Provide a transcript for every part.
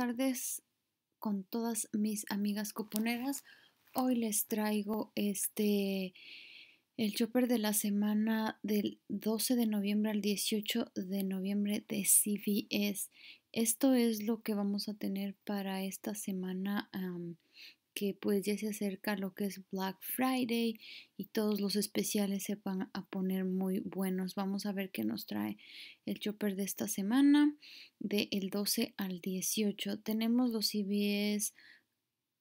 tardes con todas mis amigas cuponeras. Hoy les traigo este el chopper de la semana del 12 de noviembre al 18 de noviembre de CVS. Esto es lo que vamos a tener para esta semana que pues ya se acerca lo que es Black Friday y todos los especiales se van a poner muy buenos. Vamos a ver qué nos trae el chopper de esta semana, del el 12 al 18. Tenemos los CBS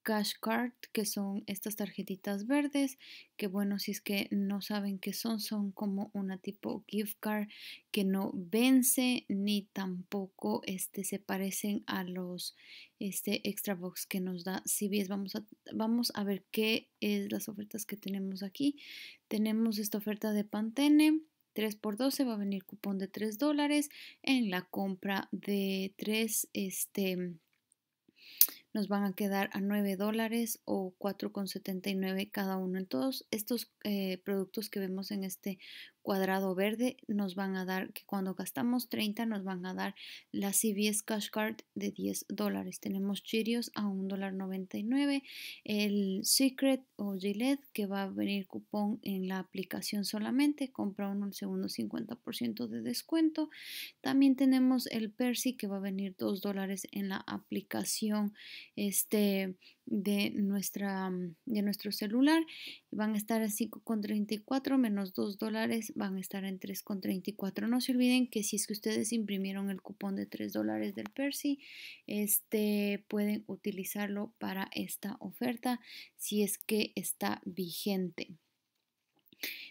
cash card, que son estas tarjetitas verdes, que bueno, si es que no saben qué son, son como una tipo gift card que no vence ni tampoco este, se parecen a los este, extra box que nos da CBS. Vamos a, vamos a ver qué es las ofertas que tenemos aquí. Tenemos esta oferta de Pantene. 3x12 va a venir cupón de 3 dólares en la compra de 3 este, nos van a quedar a 9 dólares o 4,79 cada uno. En todos estos eh, productos que vemos en este cuadrado verde nos van a dar que cuando gastamos 30 nos van a dar la CVS Cash Card de 10 dólares. Tenemos Cheerios a $1.99. dólar el Secret o Gillette que va a venir cupón en la aplicación solamente, compra uno el segundo 50% de descuento. También tenemos el Percy que va a venir 2 dólares en la aplicación este de, nuestra, mm, de nuestro celular. Van a estar a 5,34 menos 2 dólares, van a estar en 3,34. No se olviden que si es que ustedes imprimieron el cupón de 3 dólares del Percy, este, pueden utilizarlo para esta oferta si es que está vigente.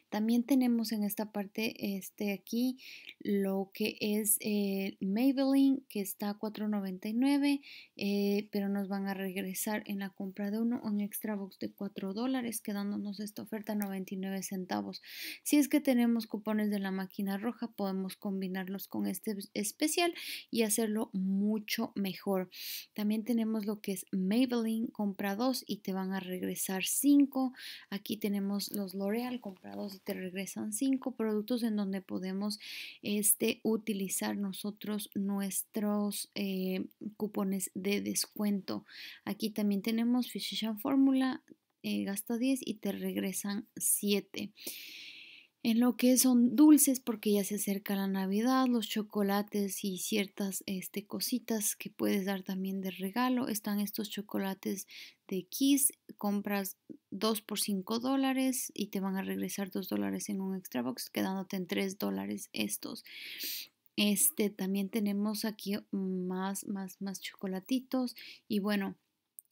También tenemos en esta parte, este aquí, lo que es eh, Maybelline, que está a $4.99, eh, pero nos van a regresar en la compra de uno un extra box de 4 dólares, quedándonos esta oferta 99 centavos. Si es que tenemos cupones de la máquina roja, podemos combinarlos con este especial y hacerlo mucho mejor. También tenemos lo que es Maybelline, compra 2 y te van a regresar 5. Aquí tenemos los L'Oreal, compra 2 te regresan cinco productos en donde podemos este, utilizar nosotros nuestros eh, cupones de descuento. Aquí también tenemos Physician Formula, eh, gasta 10 y te regresan 7 en lo que son dulces porque ya se acerca la Navidad, los chocolates y ciertas este, cositas que puedes dar también de regalo. Están estos chocolates de Kiss, compras dos por 5 dólares y te van a regresar 2 dólares en un extra box, quedándote en 3 dólares estos. Este también tenemos aquí más, más, más chocolatitos y bueno.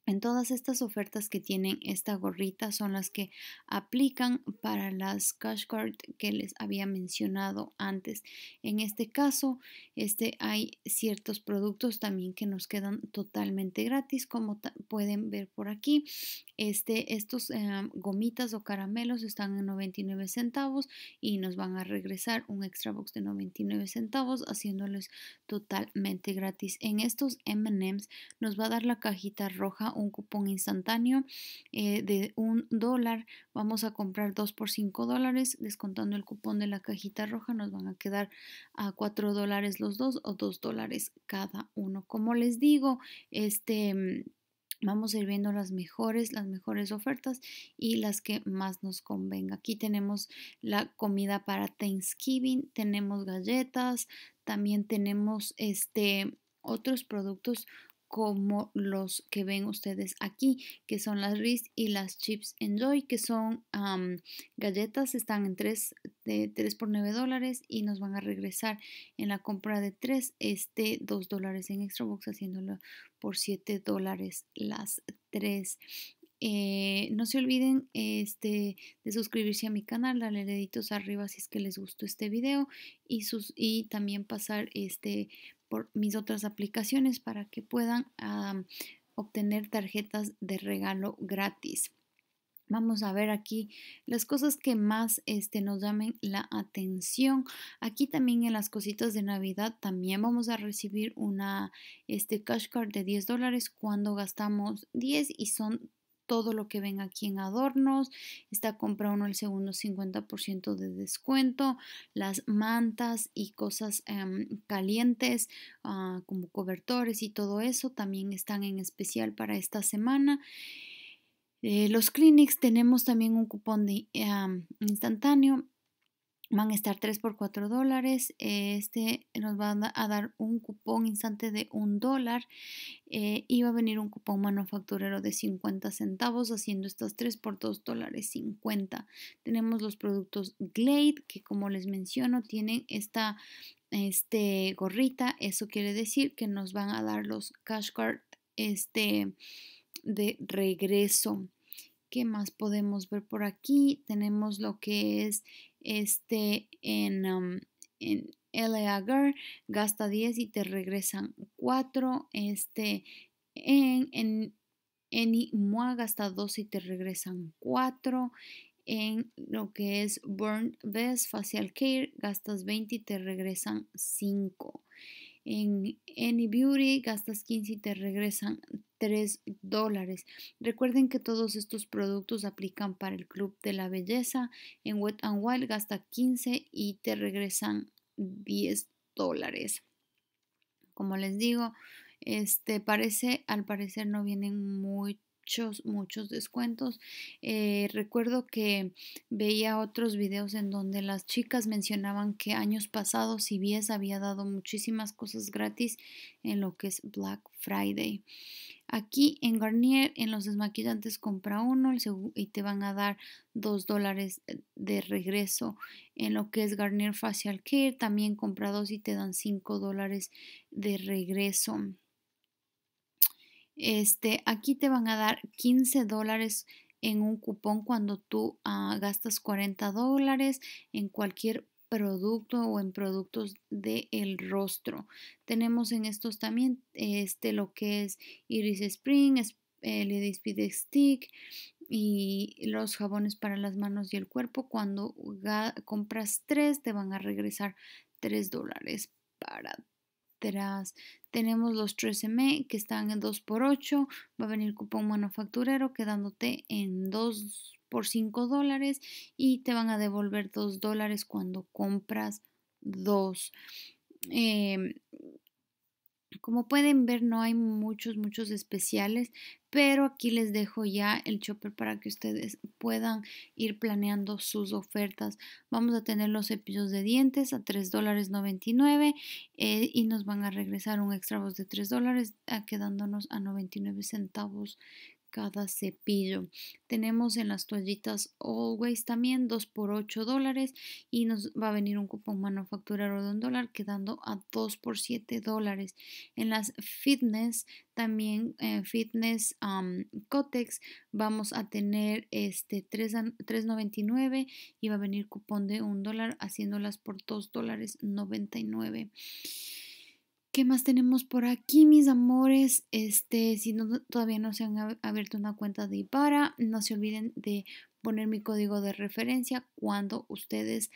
En todas estas ofertas que tienen esta gorrita son las que aplican para las cash card que les había mencionado antes. En este caso, este, hay ciertos productos también que nos quedan totalmente gratis, como pueden ver por aquí. Este, estos em, gomitas o caramelos están en 99 centavos y nos van a regresar un extra box de 99 centavos, haciéndoles totalmente gratis. En estos M&M's nos va a dar la cajita roja un cupón instantáneo eh, de un dólar. Vamos a comprar dos por cinco dólares. Descontando el cupón de la cajita roja, nos van a quedar a cuatro dólares los dos o dos dólares cada uno. Como les digo, este. Mm, vamos a ir viendo las mejores, las mejores ofertas y las que más nos convenga. Aquí tenemos la comida para Thanksgiving, tenemos galletas, también tenemos este otros productos como los que ven ustedes aquí, que son las RIS y las Chips Enjoy, que son galletas, están en 3, de 3 por 9 dólares y nos van a regresar en la compra de 3, este 2 dólares en extra box, haciéndolo por 7 dólares las 3. Eh, no se olviden este, de suscribirse a mi canal, darle deditos arriba si es que les gustó este video y, sus, y también pasar este por mis otras aplicaciones para que puedan obtener tarjetas de regalo gratis. Vamos a ver aquí las cosas que más este, nos llamen la atención. Aquí también en las cositas de Navidad también vamos a recibir una este, cash card de 10 dólares cuando gastamos 10 y son todo lo que ven aquí en adornos. Está compra uno el segundo 50% de descuento. Las mantas y cosas em, calientes ah, como cobertores y todo eso también están en especial para esta semana. Eh, los clinics tenemos también un cupón de, em, instantáneo van a estar 3 por 4 dólares. Este nos va a dar un cupón instante de 1 dólar eh, y va a venir un cupón manufacturero de 50 centavos haciendo estas 3 por 2 dólares 50. Tenemos los productos Glade que como les menciono tienen esta este, gorrita. Eso quiere decir que nos van a dar los cash card este, de regreso. ¿Qué más podemos ver por aquí? Tenemos lo que es este, en, en LA Girl gasta 10 y te regresan 4, este, en, en, en gasta 2 y te regresan 4, en lo que es Burn Best Facial Care gastas 20 y te regresan 5. En Any Beauty gastas 15 y te regresan 3 dólares. Recuerden que todos estos productos aplican para el Club de la Belleza. En Wet and Wild gasta 15 y te regresan 10 dólares. Como les digo, este parece, al parecer no vienen muy muchos, muchos descuentos. Eh, recuerdo que veía otros videos en donde las chicas mencionaban que años pasados CBS había dado muchísimas cosas gratis en lo que es Black Friday. Aquí en Garnier, en los desmaquillantes, compra uno y te van a dar dos dólares de regreso. En lo que es Garnier Facial Care, también compra dos y te dan cinco dólares de regreso. Este, aquí te van a dar 15 dólares en un cupón cuando tú ah, gastas 40 dólares en cualquier producto o en productos del el rostro. Tenemos en estos también este, lo que es Iris Spring, eh, Lady Speed Stick y los jabones para las manos y el cuerpo. Cuando compras tres te van a regresar 3 dólares para atrás. Tenemos los 3 m que están en 2x8. Va a venir cupón manufacturero quedándote en 2 por 5 dólares y te van a devolver 2 dólares cuando compras 2. Em, como pueden ver, no hay muchos, muchos especiales, pero aquí les dejo ya el chopper para que ustedes puedan ir planeando sus ofertas. Vamos a tener los cepillos de dientes a $3.99 dólares eh, y nos van a regresar un extra de $3 dólares ah, quedándonos a 99 centavos cada cepillo. Tenemos en las toallitas Always también 2 por 8 dólares y nos va a venir un cupón manufacturero de un dólar quedando a 2 por 7 dólares. En las fitness también en eh, fitness um, Cotex vamos a tener este 3.99 y va a venir cupón de un dólar haciéndolas por 2 dólares 99. ¿Qué más tenemos por aquí, mis amores? Este, si todavía no se han abierto una cuenta de Ipara, no se olviden de poner mi código de referencia cuando ustedes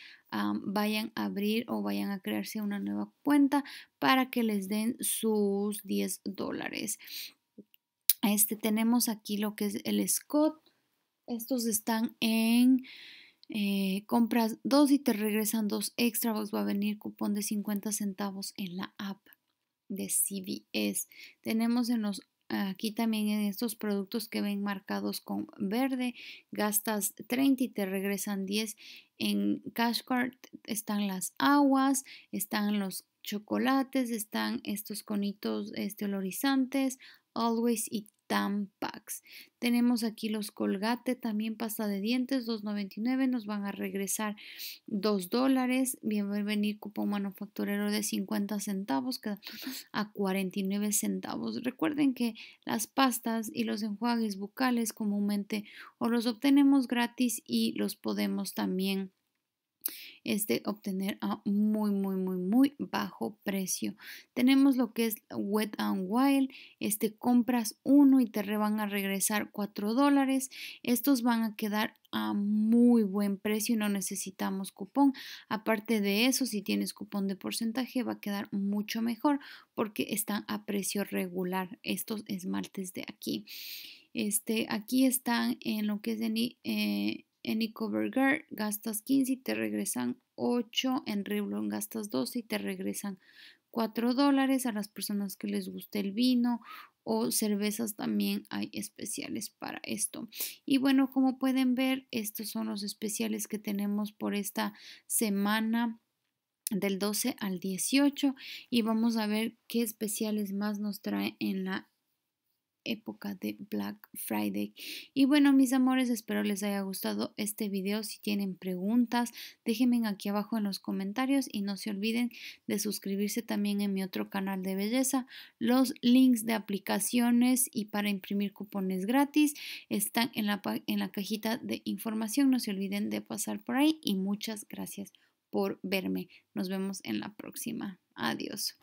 vayan a abrir o vayan a crearse una nueva cuenta para que les den sus 10 dólares. Este, tenemos aquí lo que es el Scott. Estos están en eh, compras dos y te regresan dos extra. Vos va a venir cupón de 50 centavos en la app de CVS. Tenemos en los aquí también en estos productos que ven marcados con verde, gastas 30 y te regresan 10. En cash card están las aguas, están los chocolates, están estos conitos este, always y Tampax. Tenemos aquí los Colgate, también pasta de dientes, 2.99, nos van a regresar 2 dólares. Bien, va venir manufacturero de 50 centavos, a 49 centavos. Recuerden que las pastas y los enjuagues bucales comúnmente o los obtenemos gratis y los podemos también es de obtener a muy, muy, muy, muy bajo precio. Tenemos lo que es Wet and Wild, este compras uno y te van a regresar 4 dólares. Estos van a quedar a muy buen precio no necesitamos cupón. Aparte de eso, si tienes cupón de porcentaje va a quedar mucho mejor porque están a precio regular estos esmaltes de aquí. Este, aquí están en lo que es de, eh, en Ecoburger gastas 15 y te regresan 8, en Revlon gastas 12 y te regresan 4 dólares a las personas que les guste el vino o cervezas también hay especiales para esto. Y bueno, como pueden ver, estos son los especiales que tenemos por esta semana del 12 al 18 y vamos a ver qué especiales más nos trae en la época de Black Friday. Y bueno, mis amores, espero les haya gustado este video. Si tienen preguntas, déjenme aquí abajo en los comentarios y no se olviden de suscribirse también en mi otro canal de belleza. Los links de aplicaciones y para imprimir cupones gratis están en la, en la cajita de información. No se olviden de pasar por ahí y muchas gracias por verme. Nos vemos en la próxima. Adiós.